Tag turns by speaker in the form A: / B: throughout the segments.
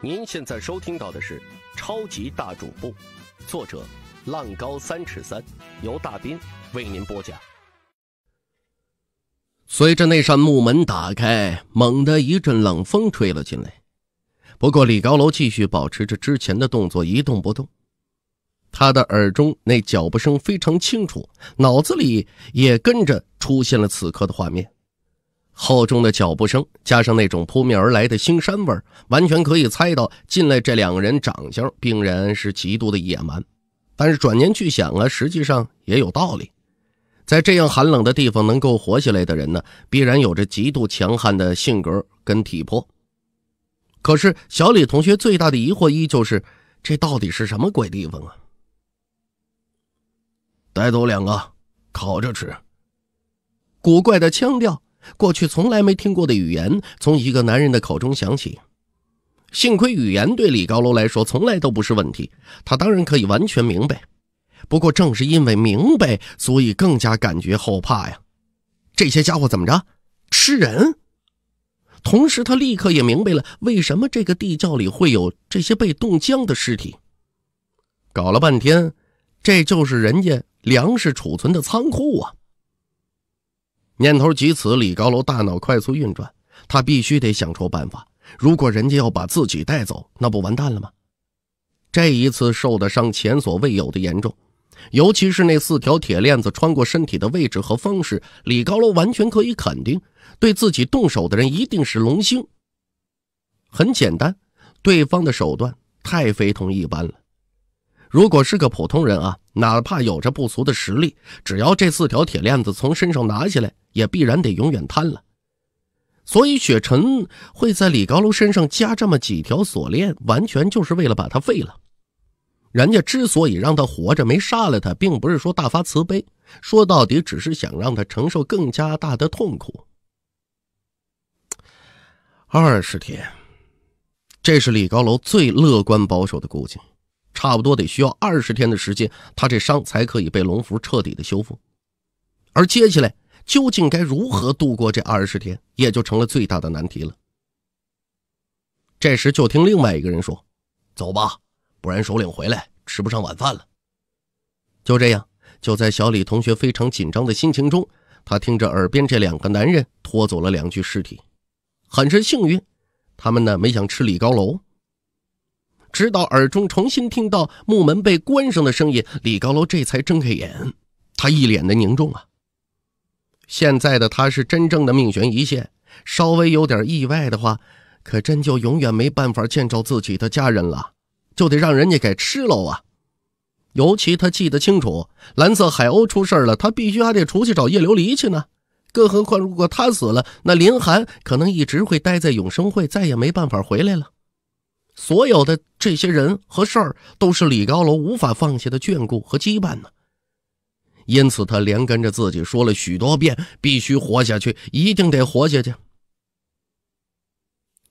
A: 您现在收听到的是《超级大主播》，作者浪高三尺三，由大斌为您播讲。随着那扇木门打开，猛地一阵冷风吹了进来。不过李高楼继续保持着之前的动作，一动不动。他的耳中那脚步声非常清楚，脑子里也跟着出现了此刻的画面。厚重的脚步声，加上那种扑面而来的腥膻味儿，完全可以猜到进来这两个人长相必然是极度的野蛮。但是转念去想啊，实际上也有道理，在这样寒冷的地方能够活下来的人呢，必然有着极度强悍的性格跟体魄。可是小李同学最大的疑惑依旧是：这到底是什么鬼地方啊？带走两个，烤着吃。古怪的腔调。过去从来没听过的语言从一个男人的口中响起，幸亏语言对李高楼来说从来都不是问题，他当然可以完全明白。不过正是因为明白，所以更加感觉后怕呀。这些家伙怎么着？吃人？同时他立刻也明白了为什么这个地窖里会有这些被冻僵的尸体。搞了半天，这就是人家粮食储存的仓库啊！念头即此，李高楼大脑快速运转，他必须得想出办法。如果人家要把自己带走，那不完蛋了吗？这一次受的伤前所未有的严重，尤其是那四条铁链子穿过身体的位置和方式，李高楼完全可以肯定，对自己动手的人一定是龙兴。很简单，对方的手段太非同一般了。如果是个普通人啊，哪怕有着不俗的实力，只要这四条铁链子从身上拿下来，也必然得永远瘫了。所以，雪辰会在李高楼身上加这么几条锁链，完全就是为了把他废了。人家之所以让他活着没杀了他，并不是说大发慈悲，说到底只是想让他承受更加大的痛苦。二十天，这是李高楼最乐观保守的估计。差不多得需要二十天的时间，他这伤才可以被龙符彻底的修复。而接下来究竟该如何度过这二十天，也就成了最大的难题了。这时就听另外一个人说：“走吧，不然首领回来吃不上晚饭了。”就这样，就在小李同学非常紧张的心情中，他听着耳边这两个男人拖走了两具尸体，很是幸运，他们呢没想吃李高楼。直到耳中重新听到木门被关上的声音，李高楼这才睁开眼。他一脸的凝重啊！现在的他是真正的命悬一线，稍微有点意外的话，可真就永远没办法见着自己的家人了，就得让人家给吃了啊！尤其他记得清楚，蓝色海鸥出事了，他必须还得出去找叶琉璃去呢。更何况，如果他死了，那林寒可能一直会待在永生会，再也没办法回来了。所有的这些人和事儿，都是李高楼无法放下的眷顾和羁绊呢。因此，他连跟着自己说了许多遍：“必须活下去，一定得活下去。”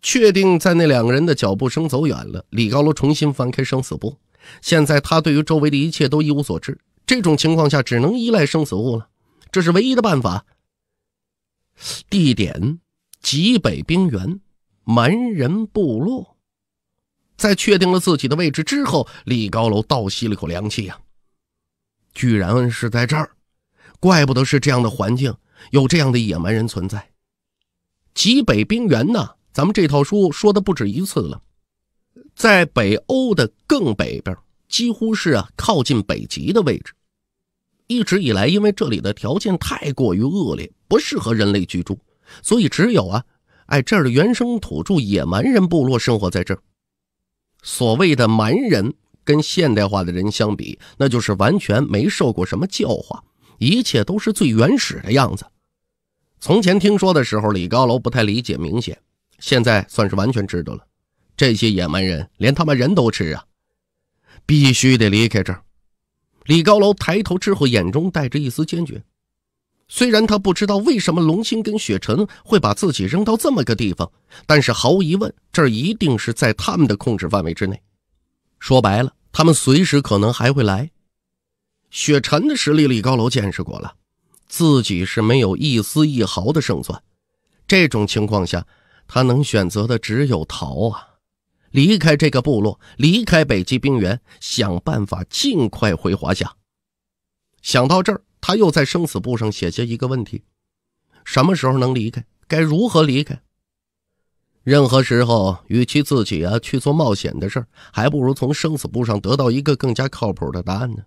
A: 确定在那两个人的脚步声走远了，李高楼重新翻开生死簿。现在他对于周围的一切都一无所知，这种情况下只能依赖生死簿了，这是唯一的办法。地点：极北冰原，蛮人部落。在确定了自己的位置之后，李高楼倒吸了一口凉气呀！居然是在这儿，怪不得是这样的环境，有这样的野蛮人存在。极北冰原呢？咱们这套书说的不止一次了，在北欧的更北边，几乎是啊靠近北极的位置。一直以来，因为这里的条件太过于恶劣，不适合人类居住，所以只有啊，哎这儿的原生土著野蛮人部落生活在这儿。所谓的蛮人跟现代化的人相比，那就是完全没受过什么教化，一切都是最原始的样子。从前听说的时候，李高楼不太理解，明显，现在算是完全知道了。这些野蛮人连他妈人都吃啊！必须得离开这儿。李高楼抬头之后，眼中带着一丝坚决。虽然他不知道为什么龙星跟雪辰会把自己扔到这么个地方，但是毫无疑问，这一定是在他们的控制范围之内。说白了，他们随时可能还会来。雪辰的实力，李高楼见识过了，自己是没有一丝一毫的胜算。这种情况下，他能选择的只有逃啊，离开这个部落，离开北极冰原，想办法尽快回华夏。想到这儿。他又在生死簿上写下一个问题：什么时候能离开？该如何离开？任何时候，与其自己啊去做冒险的事儿，还不如从生死簿上得到一个更加靠谱的答案呢。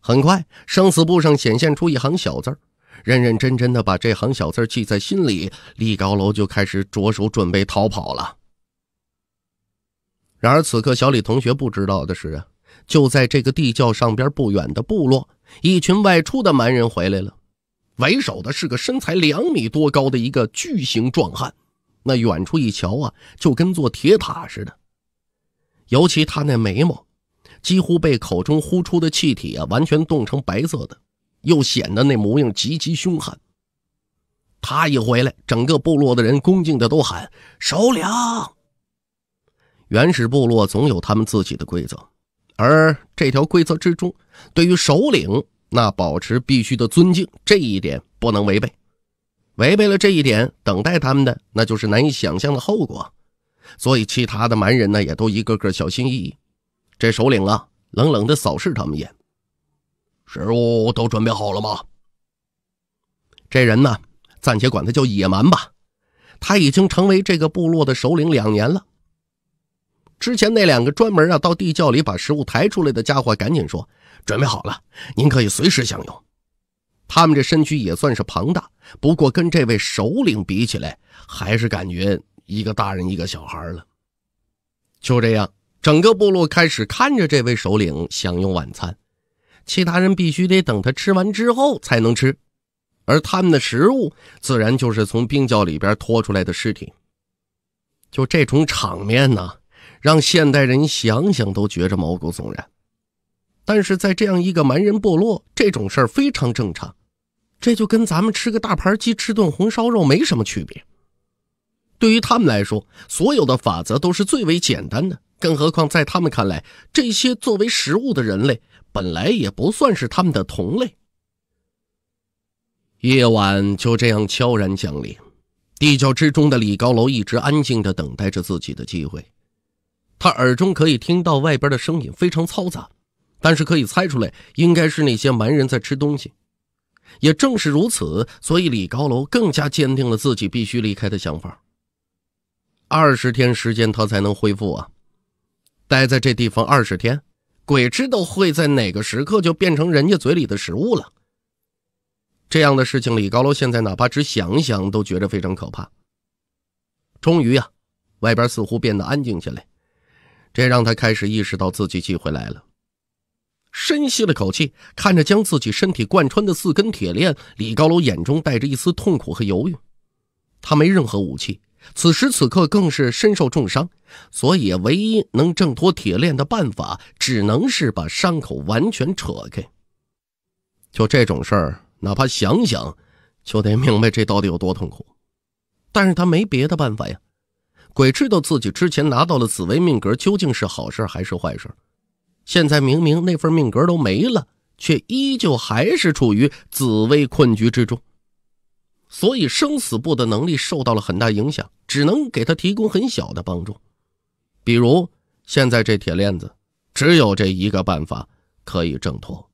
A: 很快，生死簿上显现出一行小字儿。认认真真的把这行小字记在心里，李高楼就开始着手准备逃跑了。然而，此刻小李同学不知道的是啊，就在这个地窖上边不远的部落。一群外出的蛮人回来了，为首的是个身材两米多高的一个巨型壮汉，那远处一瞧啊，就跟座铁塔似的。尤其他那眉毛，几乎被口中呼出的气体啊完全冻成白色的，又显得那模样极其凶悍。他一回来，整个部落的人恭敬的都喊首领。原始部落总有他们自己的规则。而这条规则之中，对于首领那保持必须的尊敬，这一点不能违背。违背了这一点，等待他们的那就是难以想象的后果。所以，其他的蛮人呢，也都一个个小心翼翼。这首领啊，冷冷地扫视他们一眼：“食物都准备好了吗？”这人呢，暂且管他叫野蛮吧。他已经成为这个部落的首领两年了。之前那两个专门啊到地窖里把食物抬出来的家伙，赶紧说：“准备好了，您可以随时享用。”他们这身躯也算是庞大，不过跟这位首领比起来，还是感觉一个大人一个小孩了。就这样，整个部落开始看着这位首领享用晚餐，其他人必须得等他吃完之后才能吃，而他们的食物自然就是从冰窖里边拖出来的尸体。就这种场面呢。让现代人想想都觉着毛骨悚然，但是在这样一个蛮人部落，这种事儿非常正常，这就跟咱们吃个大盘鸡、吃顿红烧肉没什么区别。对于他们来说，所有的法则都是最为简单的，更何况在他们看来，这些作为食物的人类本来也不算是他们的同类。夜晚就这样悄然降临，地窖之中的李高楼一直安静地等待着自己的机会。他耳中可以听到外边的声音非常嘈杂，但是可以猜出来应该是那些蛮人在吃东西。也正是如此，所以李高楼更加坚定了自己必须离开的想法。二十天时间他才能恢复啊！待在这地方二十天，鬼知道会在哪个时刻就变成人家嘴里的食物了。这样的事情，李高楼现在哪怕只想想都觉着非常可怕。终于啊，外边似乎变得安静起来。这让他开始意识到自己机会来了。深吸了口气，看着将自己身体贯穿的四根铁链，李高楼眼中带着一丝痛苦和犹豫。他没任何武器，此时此刻更是身受重伤，所以唯一能挣脱铁链的办法，只能是把伤口完全扯开。就这种事儿，哪怕想想，就得明白这到底有多痛苦。但是他没别的办法呀。鬼知道自己之前拿到了紫薇命格究竟是好事还是坏事，现在明明那份命格都没了，却依旧还是处于紫薇困局之中，所以生死簿的能力受到了很大影响，只能给他提供很小的帮助。比如现在这铁链子，只有这一个办法可以挣脱。